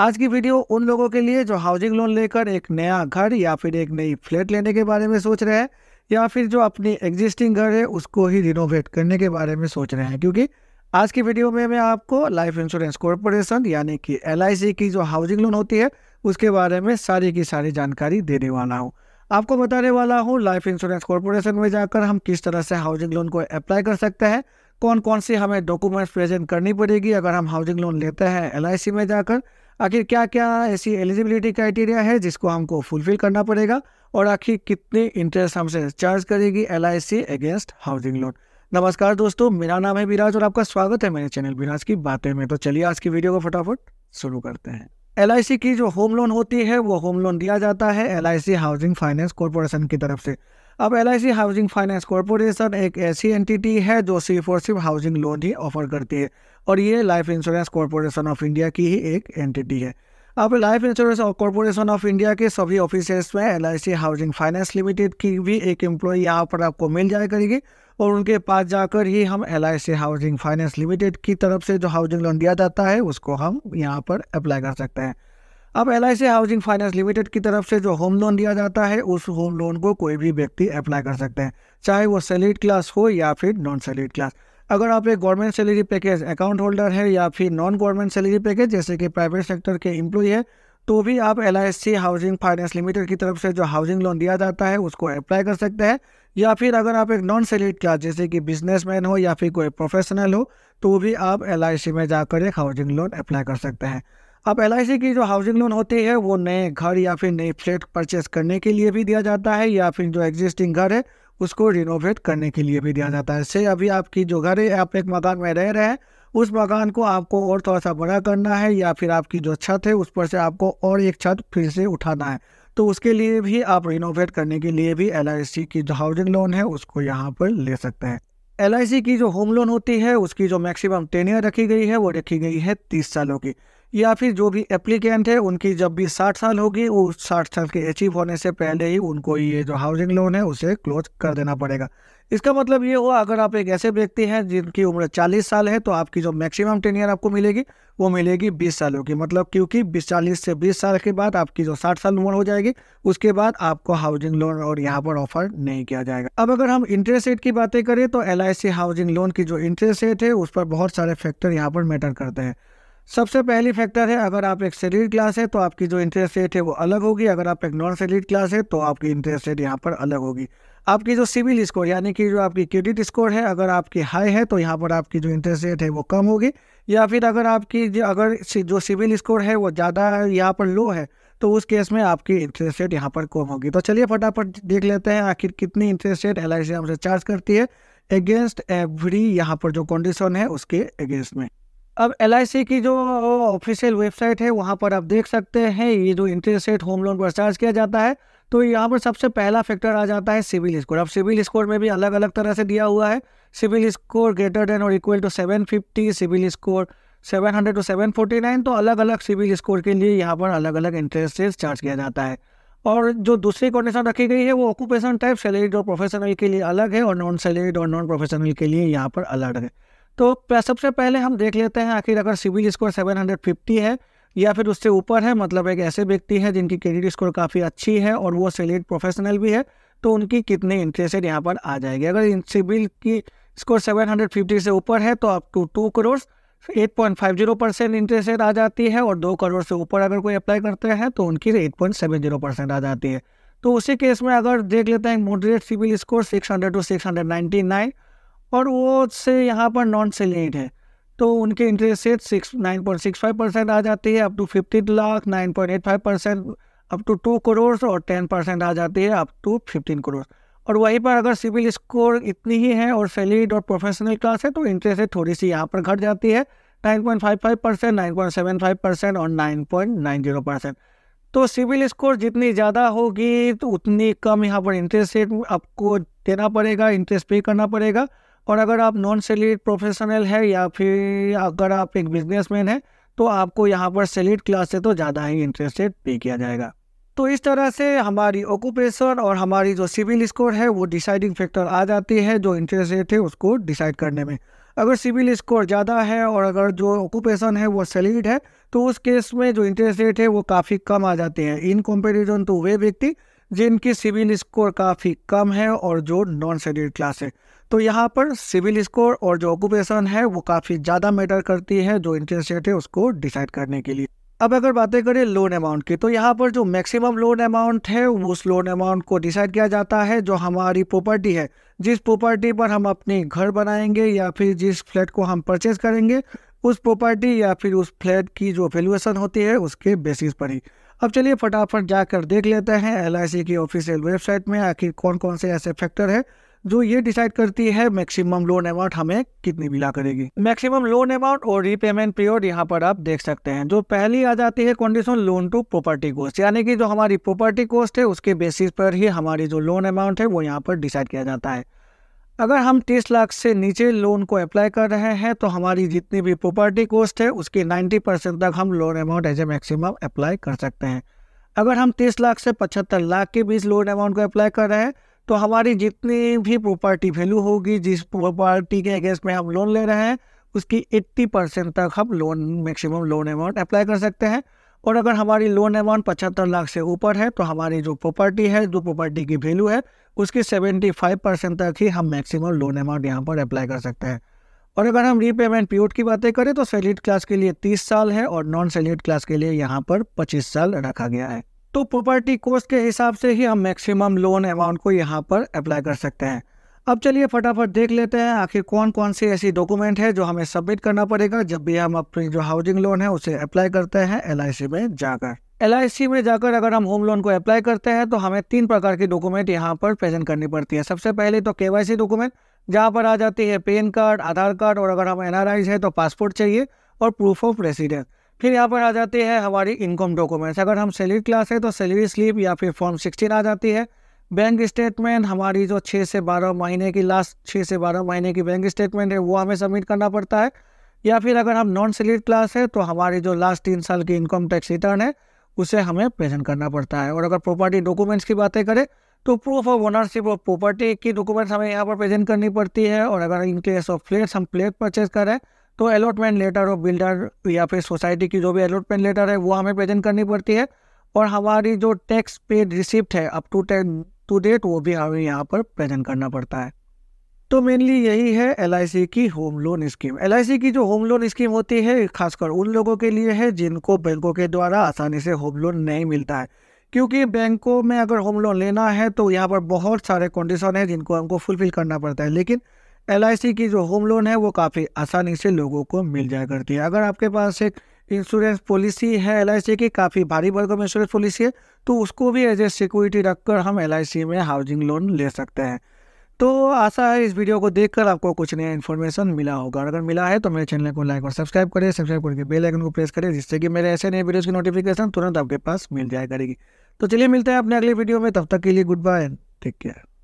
आज की वीडियो उन लोगों के लिए जो हाउसिंग लोन लेकर एक नया घर या फिर एक नई फ्लैट लेने के बारे में सोच रहे हैं या फिर जो अपनी एग्जिस्टिंग घर है उसको ही रिनोवेट करने के बारे में सोच रहे हैं क्योंकि आज की वीडियो में मैं आपको लाइफ इंश्योरेंस कॉरपोरेशन यानी कि एल की जो हाउसिंग लोन होती है उसके बारे में सारी की सारी जानकारी देने वाला हूँ आपको बताने वाला हूँ लाइफ इंश्योरेंस कॉरपोरेशन में जाकर हम किस तरह से हाउसिंग लोन को अप्लाई कर सकते हैं कौन कौन सी हमें डॉक्यूमेंट्स प्रेजेंट करनी पड़ेगी अगर हम हाउसिंग लोन लेते हैं एल में जाकर आखिर क्या क्या ऐसी एलिजिबिलिटी क्राइटेरिया है जिसको हमको फुलफिल करना पड़ेगा और आखिर कितने इंटरेस्ट हमसे चार्ज करेगी एल अगेंस्ट हाउसिंग लोन नमस्कार दोस्तों मेरा नाम है विराज और आपका स्वागत है मेरे चैनल विराज की बातें में तो चलिए आज की वीडियो को फटाफट शुरू करते हैं एल की जो होम लोन होती है वो होम लोन दिया जाता है एल हाउसिंग फाइनेंस कॉरपोरेशन की तरफ से अब एल हाउसिंग फाइनेंस कॉरपोरेशन एक ऐसी एंटिटी है जो सिर्फ और सिर्फ हाउसिंग लोन ही ऑफर करती है और ये life insurance corporation of India की ही एक एंटिटी है अब life insurance corporation of India के सभी ऑफिसर्स में एल हाउसिंग फाइनेंस लिमिटेड की भी एक एम्प्लॉय यहाँ पर आपको मिल जाया करेगी और उनके पास जाकर ही हम एल हाउसिंग फाइनेंस लिमिटेड की तरफ से जो हाउसिंग लोन दिया जाता है उसको हम यहाँ पर अप्लाई कर सकते हैं अब एल हाउसिंग फाइनेंस लिमिटेड की तरफ से जो होम लोन दिया जाता है उस होम लोन को कोई भी व्यक्ति अप्लाई कर सकते हैं चाहे वो सैलरीड क्लास हो या फिर नॉन सैलरीड क्लास अगर आप एक government salary package account holder है या फिर नॉन गवर्नमेंट सैलरी पैकेज जैसे कि प्राइवेट सेक्टर के एम्प्लॉय है तो भी आप एल हाउसिंग फाइनेंस लिमिटेड की तरफ से जो हाउसिंग लोन दिया जाता है उसको अप्लाई कर सकते हैं या फिर अगर आप एक नॉन सैलरीड क्लास जैसे कि बिजनेसमैन हो या फिर कोई प्रोफेशनल हो तो भी आप एल में जाकर एक हाउसिंग लोन अप्लाई कर सकते हैं अब एल की जो हाउसिंग लोन होती है वो नए घर या फिर नए फ्लैट परचेस करने के लिए भी दिया जाता है या फिर जो एग्जिस्टिंग घर है उसको रिनोवेट करने के लिए भी दिया जाता है इससे अभी आपकी जो घर है आप एक मकान में रह रहे हैं उस मकान को आपको और थोड़ा सा बड़ा करना है या फिर आपकी जो छत है उस पर से आपको और एक छत फिर से उठाना है तो उसके लिए भी आप रिनोवेट करने के लिए भी एल की जो हाउसिंग लोन है उसको यहाँ पर ले सकते हैं एल की जो होम लोन होती है उसकी जो मैक्सिमम टेन ईयर रखी गई है वो रखी गई है तीस सालों की या फिर जो भी एप्लीकेंट है उनकी जब भी साठ साल होगी वो साठ साल के अचीव होने से पहले ही उनको ये जो हाउसिंग लोन है उसे क्लोज कर देना पड़ेगा इसका मतलब ये हुआ अगर आप एक ऐसे व्यक्ति हैं जिनकी उम्र 40 साल है तो आपकी जो मैक्सिमम टेन ईयर आपको मिलेगी वो मिलेगी 20 सालों की मतलब क्योंकि बीस चालीस से 20 साल के बाद आपकी जो 60 साल उम्र हो जाएगी उसके बाद आपको हाउसिंग लोन और यहाँ पर ऑफर नहीं किया जाएगा अब अगर हम इंटरेस्ट रेट की बातें करें तो एल हाउसिंग लोन की जो इंटरेस्ट रेट है उस पर बहुत सारे फैक्टर यहाँ पर मैटर करते हैं सबसे पहली फैक्टर है अगर आप एक सेलिड क्लास है तो आपकी जो इंटरेस्ट रेट है वो अलग होगी अगर आप एक नॉन सेलिड क्लास है तो आपकी इंटरेस्ट रेट यहाँ पर अलग होगी आपकी जो सिविल स्कोर यानी कि जो आपकी क्रेडिट स्कोर है अगर आपकी हाई है तो यहाँ पर आपकी जो इंटरेस्ट रेट है वो कम होगी या फिर अगर आपकी जो अगर जो सिविल स्कोर है वो ज़्यादा यहाँ पर लो है तो उस केस में आपकी इंटरेस्ट रेट यहाँ पर कम होगी तो चलिए फटाफट देख लेते हैं आखिर कितनी इंटरेस्ट रेट एल हमसे चार्ज करती है अगेंस्ट एवरी यहाँ पर जो कंडीशन है उसके अगेंस्ट में अब एल की जो ऑफिशियल वेबसाइट है वहाँ पर आप देख सकते हैं ये जो इंटरेस्ट रेट होम लोन पर चार्ज किया जाता है तो यहाँ पर सबसे पहला फैक्टर आ जाता है सिविल स्कोर अब सिविल स्कोर में भी अलग अलग तरह से दिया हुआ है सिविल स्कोर ग्रेटर देन और equal to fifty CIBIL score seven hundred to seven forty nine तो अलग अलग सिविल स्कोर के लिए यहाँ पर अलग अलग इंटरेस्ट रेट चार्ज किया जाता है और जो दूसरी कंडीशन रखी गई है वो ऑक्यूपेशन टाइप सैलरीड और प्रोफेशनल के लिए अलग है और नॉन सैलरीड और नॉन प्रोफेशनल के लिए यहाँ पर अलग है तो सबसे पहले हम देख लेते हैं आखिर अगर सिविल स्कोर 750 है या फिर उससे ऊपर है मतलब एक ऐसे व्यक्ति है जिनकी क्रेडिट स्कोर काफ़ी अच्छी है और वो सेलेट प्रोफेशनल भी है तो उनकी कितने इंटरेस्ट रेट यहाँ पर आ जाएगी अगर इन सिविल की स्कोर 750 से ऊपर है तो आप to two crore zero percent interest rate आ जाती है और दो करोड़ से ऊपर अगर कोई अप्लाई करते हैं तो उनकी eight point seven zero percent आ जाती है तो उसी केस में अगर देख लेते हैं moderate CIBIL score six hundred to six hundred ninety nine और वो से यहाँ पर नॉन सेलेंट है तो उनके interest rate six nine point six five percent आ जाती है up to fifty lakh nine point eight five percent up to two crore और टेन परसेंट आ जाती है अप टू फिफ्टीन करोड़ और वहीं पर अगर सिविल स्कोर इतनी ही है और सैलरीड और प्रोफेशनल क्लास है तो इंटरेस्ट रेट थोड़ी सी यहाँ पर घट जाती है nine point five five percent nine point seven five percent और nine point nine zero percent तो सिविल स्कोर जितनी ज़्यादा होगी तो उतनी कम यहाँ पर इंटरेस्ट रेट आपको देना पड़ेगा इंटरेस्ट पे करना पड़ेगा और अगर आप नॉन सेलिड प्रोफेशनल है या फिर अगर आप एक बिजनेसमैन है तो आपको यहाँ पर सेलिड क्लास से तो ज़्यादा ही इंटरेस्ट रेट पे किया जाएगा तो इस तरह से हमारी ऑक्यूपेशन और हमारी जो सिविल स्कोर है वो डिसाइडिंग फैक्टर आ जाती है जो इंटरेस्ट रेट है उसको डिसाइड करने में अगर सिविल स्कोर ज़्यादा है और अगर जो ऑक्यूपेशन है वो सेलिड है तो उस केस में जो इंटरेस्ट रेट है वो काफ़ी कम आ जाते हैं इन कंपेरिजन टू वे व्यक्ति जिनकी सिविल स्कोर काफ़ी कम है और जो नॉन शेड्यूल्ड क्लास है तो यहाँ पर सिविल स्कोर और जो ऑक्यूपेशन है वो काफ़ी ज़्यादा मैटर करती है जो इंटरेस्ट रेट है उसको डिसाइड करने के लिए अब अगर बातें करें लोन अमाउंट की तो यहाँ पर जो मैक्सिमम लोन अमाउंट है उस लोन अमाउंट को डिसाइड किया जाता है जो हमारी प्रॉपर्टी है जिस प्रॉपर्टी पर हम अपने घर बनाएंगे या फिर जिस फ्लैट को हम परचेज करेंगे उस प्रॉपर्टी या फिर उस फ्लैट की जो वैल्यूएशन होती है उसके बेसिस पर ही अब चलिए फटाफट जाकर देख लेते हैं एल की ऑफिशियल वेबसाइट में आखिर कौन कौन से ऐसे फैक्टर है जो ये डिसाइड करती है मैक्सिमम लोन अमाउंट हमें कितनी मिला करेगी मैक्सिमम लोन अमाउंट और रीपेमेंट पीरियड यहाँ पर आप देख सकते हैं जो पहली आ जाती है condition loan to property cost यानी कि जो हमारी प्रॉपर्टी कॉस्ट है उसके बेसिस पर ही हमारी जो लोन अमाउंट है वो यहाँ पर डिसाइड किया जाता है अगर हम तीस लाख से नीचे लोन को अप्लाई कर रहे हैं तो हमारी जितनी भी प्रॉपर्टी कॉस्ट है उसके 90 परसेंट तक हम loan amount as a maximum apply कर सकते हैं अगर हम 30 लाख से पचहत्तर लाख के बीच लोन अमाउंट को अप्लाई कर रहे हैं तो हमारी जितनी भी प्रॉपर्टी वैल्यू होगी जिस प्रॉपर्टी के अगेंस्ट में हम लोन ले रहे हैं उसकी एट्टी परसेंट तक हम loan maximum loan amount apply कर सकते हैं और अगर हमारी लोन अमाउंट पचहत्तर लाख से ऊपर है तो हमारी जो प्रॉपर्टी है जो प्रॉपर्टी की वैल्यू है उसकी 75 परसेंट तक ही हम मैक्सिमम लोन अमाउंट यहाँ पर अप्लाई कर सकते हैं और अगर हम रीपेमेंट पीरियड की बातें करें तो सेलिड क्लास के लिए 30 साल है और नॉन सेलिड क्लास के लिए यहाँ पर 25 साल रखा गया है तो प्रॉपर्टी कोर्स के हिसाब से ही हम मैक्सिमम लोन अमाउंट को यहाँ पर अप्लाई कर सकते हैं अब चलिए फटाफट देख लेते हैं आखिर कौन कौन सी ऐसी डॉक्यूमेंट है जो हमें सबमिट करना पड़ेगा जब भी हम अपनी जो हाउसिंग लोन है उसे अप्लाई करते हैं एल में जाकर एल में जाकर अगर हम होम लोन को अप्लाई करते हैं तो हमें तीन प्रकार की डॉक्यूमेंट यहाँ पर प्रेजेंट करनी पड़ती है सबसे पहले तो के डॉक्यूमेंट जहाँ पर आ जाती है पेन कार्ड आधार कार्ड और अगर हम एन है तो पासपोर्ट चाहिए और प्रूफ ऑफ रेसिडेंस फिर यहाँ पर आ जाती है हमारी इनकम डॉक्यूमेंट्स अगर हम सैलरी क्लास है तो सैलरी स्लिप या फिर फॉर्म सिक्सटीन आ जाती है बैंक स्टेटमेंट हमारी जो छः से बारह महीने की लास्ट छः से बारह महीने की बैंक स्टेटमेंट है वो हमें सबमिट करना पड़ता है या फिर अगर हम नॉन सैलरी क्लास है तो हमारी जो लास्ट तीन साल की इनकम टैक्स रिटर्न है उसे हमें प्रेजेंट करना पड़ता है और अगर प्रॉपर्टी डॉक्यूमेंट्स की बातें करें तो proof of ownership of property की डॉक्यूमेंट्स हमें यहाँ पर प्रेजेंट करनी पड़ती है और अगर इन केस ऑफ फ्लेट्स हम फ्लेट परचेज करें तो अलॉटमेंट लेटर ऑफ बिल्डर या फिर सोसाइटी की जो भी अलॉटमेंट लेटर है वो हमें प्रेजेंट करनी पड़ती है और हमारी जो टैक्स पेड रिसिप्ट है अप टू टू डेट वो भी हमें यहाँ पर प्रेजेंट करना पड़ता है तो मेनली यही है एल की होम लोन स्कीम एल की जो होम लोन स्कीम होती है खासकर उन लोगों के लिए है जिनको बैंकों के द्वारा आसानी से होम लोन नहीं मिलता है क्योंकि बैंकों में अगर होम लोन लेना है तो यहाँ पर बहुत सारे कंडीशन है जिनको हमको फुलफिल करना पड़ता है लेकिन एल की जो होम लोन है वो काफ़ी आसानी से लोगों को मिल जाया करती है अगर आपके पास एक इंश्योरेंस पॉलिसी है एल की काफ़ी भारी वर्ग में इंश्योरेंस पॉलिसी है तो उसको भी एज ए सिक्योरिटी रखकर हम एल में हाउसिंग लोन ले सकते हैं तो आशा है इस वीडियो को देखकर आपको कुछ नया इन्फॉर्मेशन मिला होगा और अगर मिला है तो मेरे चैनल को लाइक और सब्सक्राइब करें सब्सक्राइब करके बेल आइकन को प्रेस करें जिससे कि मेरे ऐसे नए वीडियोस की नोटिफिकेशन तुरंत आपके पास मिल जाए करेगी तो चलिए मिलते हैं अपने अगले वीडियो में तब तक के लिए गुड बाय टेक केयर